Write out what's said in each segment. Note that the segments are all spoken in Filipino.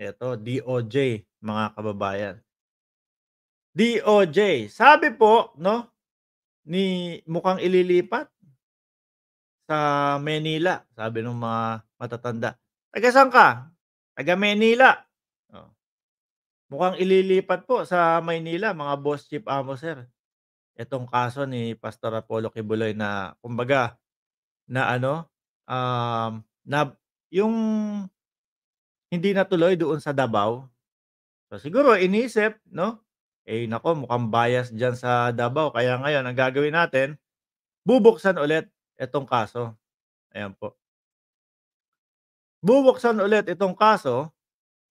Ito, DOJ, mga kababayan. DOJ, sabi po, no, ni mukhang ililipat sa Manila, sabi ng mga matatanda. Taga saan ka? Taga Manila. Oh. Mukhang ililipat po sa Manila, mga boss chief amo sir. Itong kaso ni Pastor Apollo Kibuloy na kumbaga na ano um, na yung hindi natuloy doon sa Davao. So siguro iniisip, no? Eh nako, mukhang bias diyan sa Davao kaya ngayon ang gagawin natin, bubuksan ulit itong kaso. Ayan po. Bubuksan ulit itong kaso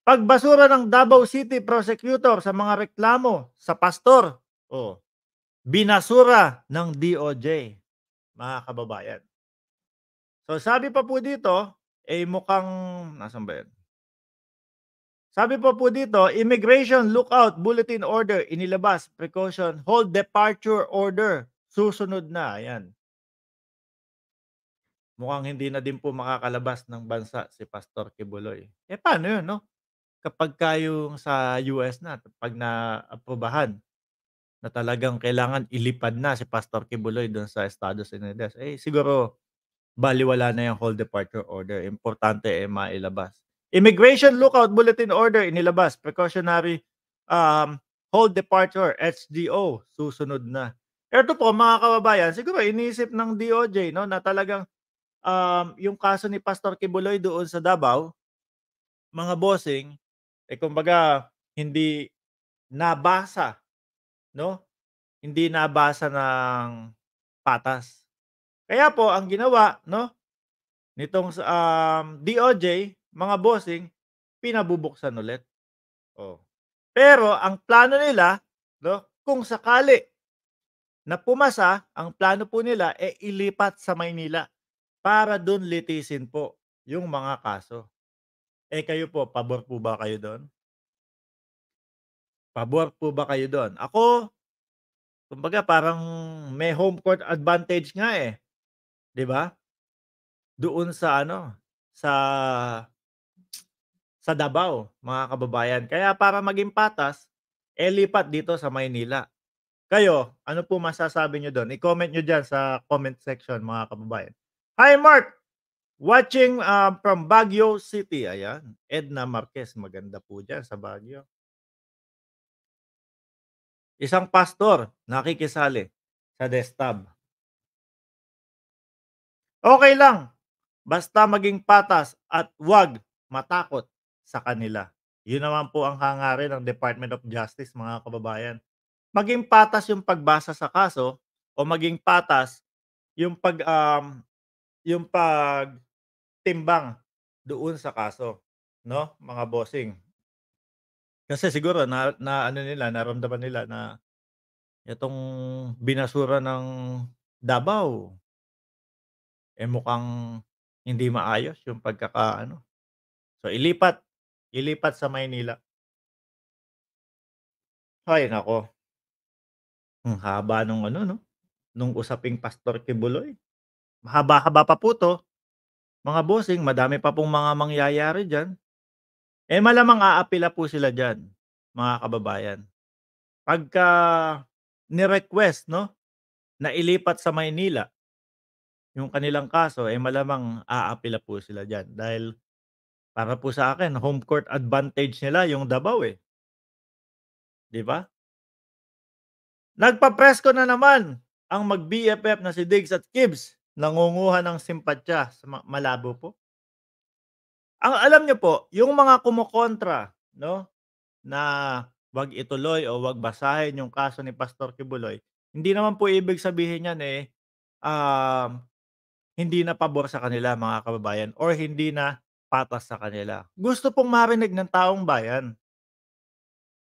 pagbasura ng Davao City Prosecutor sa mga reklamo sa pastor. Oh, binasura ng DOJ, mga kababayan. So sabi pa po dito, eh mukhang, nasan ba yan? Sabi pa po dito, Immigration Lookout Bulletin Order, inilabas, precaution, hold departure order, susunod na, ayan. Mukhang hindi na din po makakalabas ng bansa si Pastor Kibuloy. Eh paano yun, no? Kapag kayong sa US na, pag na na talagang kailangan ilipad na si Pastor Kibuloy doon sa Estados Unidos, eh siguro baliwala na yung hold departure order. Importante eh mailabas. Immigration Lookout Bulletin Order inilabas. Precautionary um, Hold Departure, HDO, susunod na. Ito po mga kababayan, siguro iniisip ng DOJ no, na talagang um, yung kaso ni Pastor Kibuloy doon sa Davao, mga bossing, eh kumbaga hindi nabasa, no? Hindi nabasa ng patas. Kaya po ang ginawa, no? nitong um, DOJ mga bossing, pinabubuksan ulit. Oh. Pero ang plano nila, no, kung sakali na pumasa, ang plano po nila e eh, ilipat sa Maynila para doon litisin po yung mga kaso. Eh kayo po, pabor po ba kayo doon? Pabor po ba kayo doon? Ako, kumbaga parang may home court advantage nga eh. 'Di ba? Doon sa ano, sa sa Davao, mga kababayan. Kaya para maging patas, eh dito sa Maynila. Kayo, ano po masasabi nyo doon? I-comment nyo dyan sa comment section, mga kababayan. Hi, Mark! Watching uh, from Baguio City. Ayan, Edna Marquez. Maganda po dyan sa Baguio. Isang pastor nakikisali sa desktop. Okay lang. Basta maging patas at wag matakot sa kanila. Yun naman po ang hangarin ng Department of Justice mga kababayan. Maging patas yung pagbasa sa kaso o maging patas yung pag um, yung pag timbang doon sa kaso, no? Mga bossing. Kasi siguro na, na ano nila, naramdaman nila na itong binasura ng Davao eh mukhang hindi maayos yung pagkakaano. So ilipat ilipat sa Maynila. Hay naku. Ang haba nung ano 'no, nung usaping Pastor Kibuloy. Mahaba-haba pa po 'to. Mga bossing, madami pa pong mga mangyayari diyan. Eh, malamang aapila po sila diyan, mga kababayan. Pagka ni-request 'no, na ilipat sa Maynila, yung kanilang kaso, eh, malamang aapila po sila diyan dahil para po sa akin home court advantage nila yung Dabaw eh. 'Di ba? Nagpapresko na naman ang mag-BFF na si Diggs at Gibbs. Nangunguha ng simpatya sa malabo po. Ang alam niyo po, yung mga kumukontra, no, na wag ituloy o wag basahin yung kaso ni Pastor Kibuloy, hindi naman po ibig sabihin yan eh, um, hindi na pabor sa kanila mga kababayan or hindi na patas sa kanila. Gusto pong marinig ng taong bayan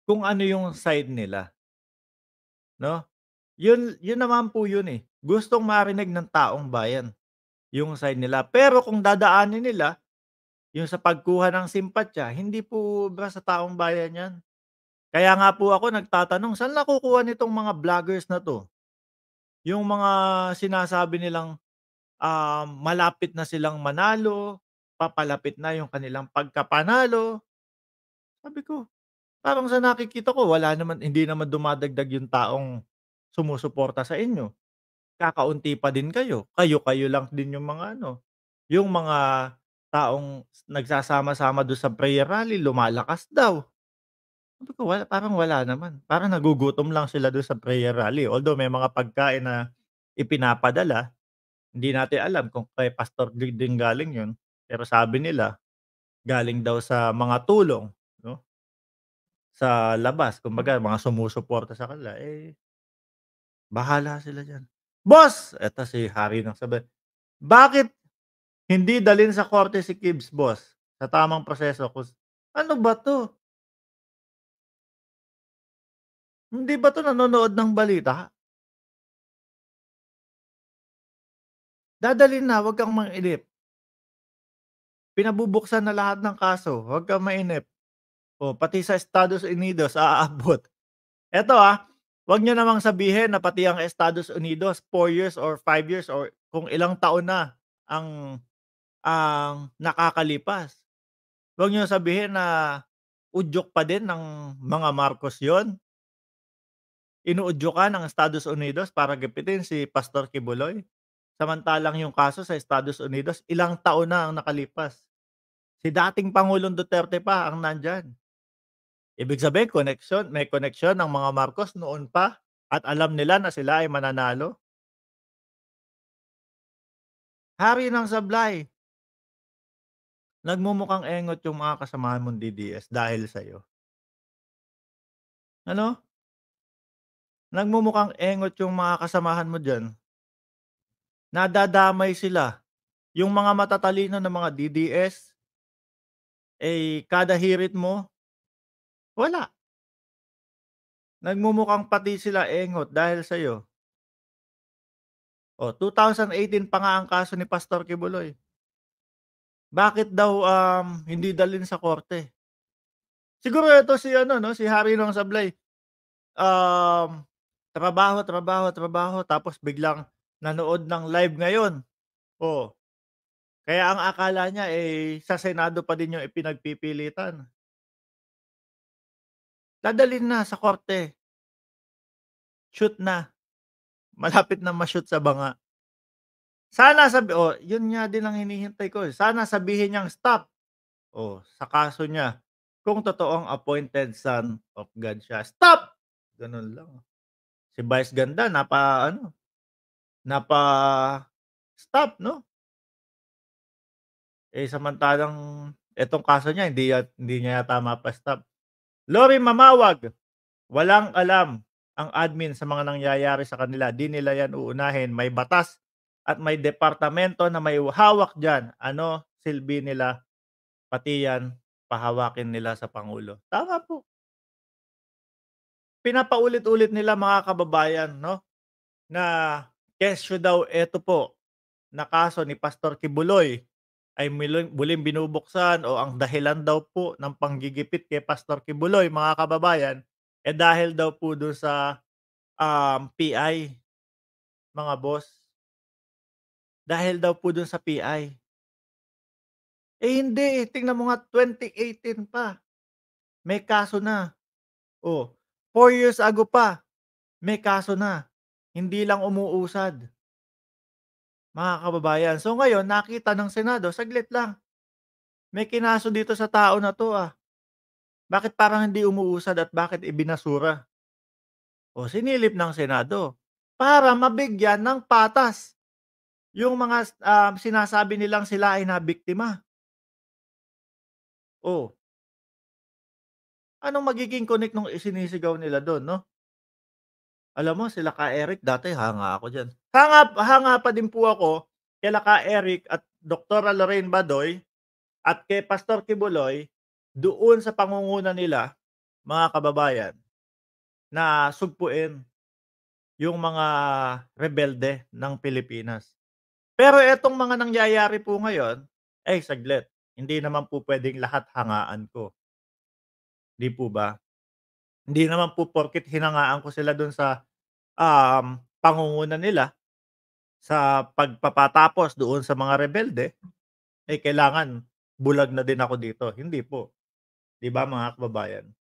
kung ano yung side nila. No? Yun, yun naman po yun eh. Gustong marinig ng taong bayan yung side nila. Pero kung dadaanin nila, yung sa pagkuha ng simpatya, hindi po ba sa taong bayan yan? Kaya nga po ako nagtatanong, saan nakukuha nitong mga vloggers na to? Yung mga sinasabi nilang uh, malapit na silang manalo, papalapit na yung kanilang pagkapanalo. Sabi ko, parang sa nakikita ko, wala naman, hindi naman dumadagdag yung taong sumusuporta sa inyo. Kakaunti pa din kayo. Kayo-kayo lang din yung mga ano, yung mga taong nagsasama-sama doon sa prayer rally, lumalakas daw. Sabi ko, wala, parang wala naman. Parang nagugutom lang sila doon sa prayer rally. Although may mga pagkain na ipinapadala, hindi natin alam kung kay Pastor Dig galing yun. Pero sabi nila, galing daw sa mga tulong, no? Sa labas, kumbaga mga sumusuporta sa kanila, eh, bahala sila diyan. Boss! Eto si Harry nang sabi, bakit hindi dalin sa korte si Kibbs, boss? Sa tamang proseso. Kung, ano ba to? Hindi ba to nanonood ng balita? Dadalin na, wag kang mangilip pinabubuksan na lahat ng kaso. Huwag kang mainip. O, oh, pati sa Estados Unidos, aabot. Eto ah, huwag nyo namang sabihin na pati ang Estados Unidos, 4 years or 5 years or kung ilang taon na ang ang nakakalipas. Huwag nyo sabihin na udyok pa din ng mga Marcos yon Inuudyokan ng Estados Unidos para gipitin si Pastor Kibuloy. Samantalang yung kaso sa Estados Unidos, ilang taon na ang nakalipas. Si dating Pangulong Duterte pa ang nandyan. Ibig sabihin, connection, may connection ng mga Marcos noon pa at alam nila na sila ay mananalo. Hari ng sablay. Nagmumukhang engot yung mga kasamahan mong DDS dahil sa iyo. Ano? Nagmumukhang engot yung mga kasamahan mo diyan. Nadadamay sila. Yung mga matatalino ng mga DDS, eh, kada hirit mo, wala. Nagmumukhang pati sila engot dahil sa iyo. Oh, 2018 pa nga ang kaso ni Pastor Kibuloy. Bakit daw um, hindi dalhin sa korte? Siguro ito si ano no, si Harry Long Sablay. Um, trabaho, trabaho, trabaho tapos biglang nanood ng live ngayon. Oh, kaya ang akala niya eh sa Senado pa din yung ipinagpipilitan. Dadalin na sa korte. Shoot na. Malapit na ma-shoot sa banga. Sana sabi, oh, yun nga din ang hinihintay ko. Eh. Sana sabihin niyang stop. Oh, sa kaso niya, kung totoong appointed son of God siya, stop! Ganun lang. Si Vice Ganda, napa, ano, napa, stop, no? Eh samantalang itong kaso niya hindi hindi niya yata mapastop. Lori Mamawag, walang alam ang admin sa mga nangyayari sa kanila. Di nila yan uunahin. May batas at may departamento na may hawak dyan. Ano silbi nila? Pati yan, pahawakin nila sa Pangulo. Tama po. Pinapaulit-ulit nila mga kababayan, no? Na kesyo daw ito po na kaso ni Pastor Kibuloy ay muling, muling binubuksan o ang dahilan daw po ng panggigipit kay Pastor Kibuloy, mga kababayan, eh dahil daw po doon sa um, PI, mga boss. Dahil daw po doon sa PI. Eh hindi, eh, tingnan mo nga 2018 pa. May kaso na. Oh, 4 years ago pa. May kaso na. Hindi lang umuusad mga kababayan. So ngayon, nakita ng Senado, saglit lang. May kinaso dito sa tao na to ah. Bakit parang hindi umuusad at bakit ibinasura? O sinilip ng Senado para mabigyan ng patas yung mga uh, sinasabi nilang sila ay nabiktima. O, anong magiging connect nung isinisigaw nila doon, no? Alam mo sila ka Eric dati hanga ako diyan. Hanga hanga pa din po ako kay ka Eric at Dr. Lorraine Badoy at kay Pastor Kibuloy doon sa pangunguna nila mga kababayan na sugpuin yung mga rebelde ng Pilipinas. Pero etong mga nangyayari po ngayon, eh saglit, hindi naman po pwedeng lahat hangaan ko. Hindi po ba? Hindi naman po porkit hinangaan ko sila doon sa um, pangunguna nila sa pagpapatapos doon sa mga rebelde, eh kailangan bulag na din ako dito. Hindi po. 'Di ba mga kababayan?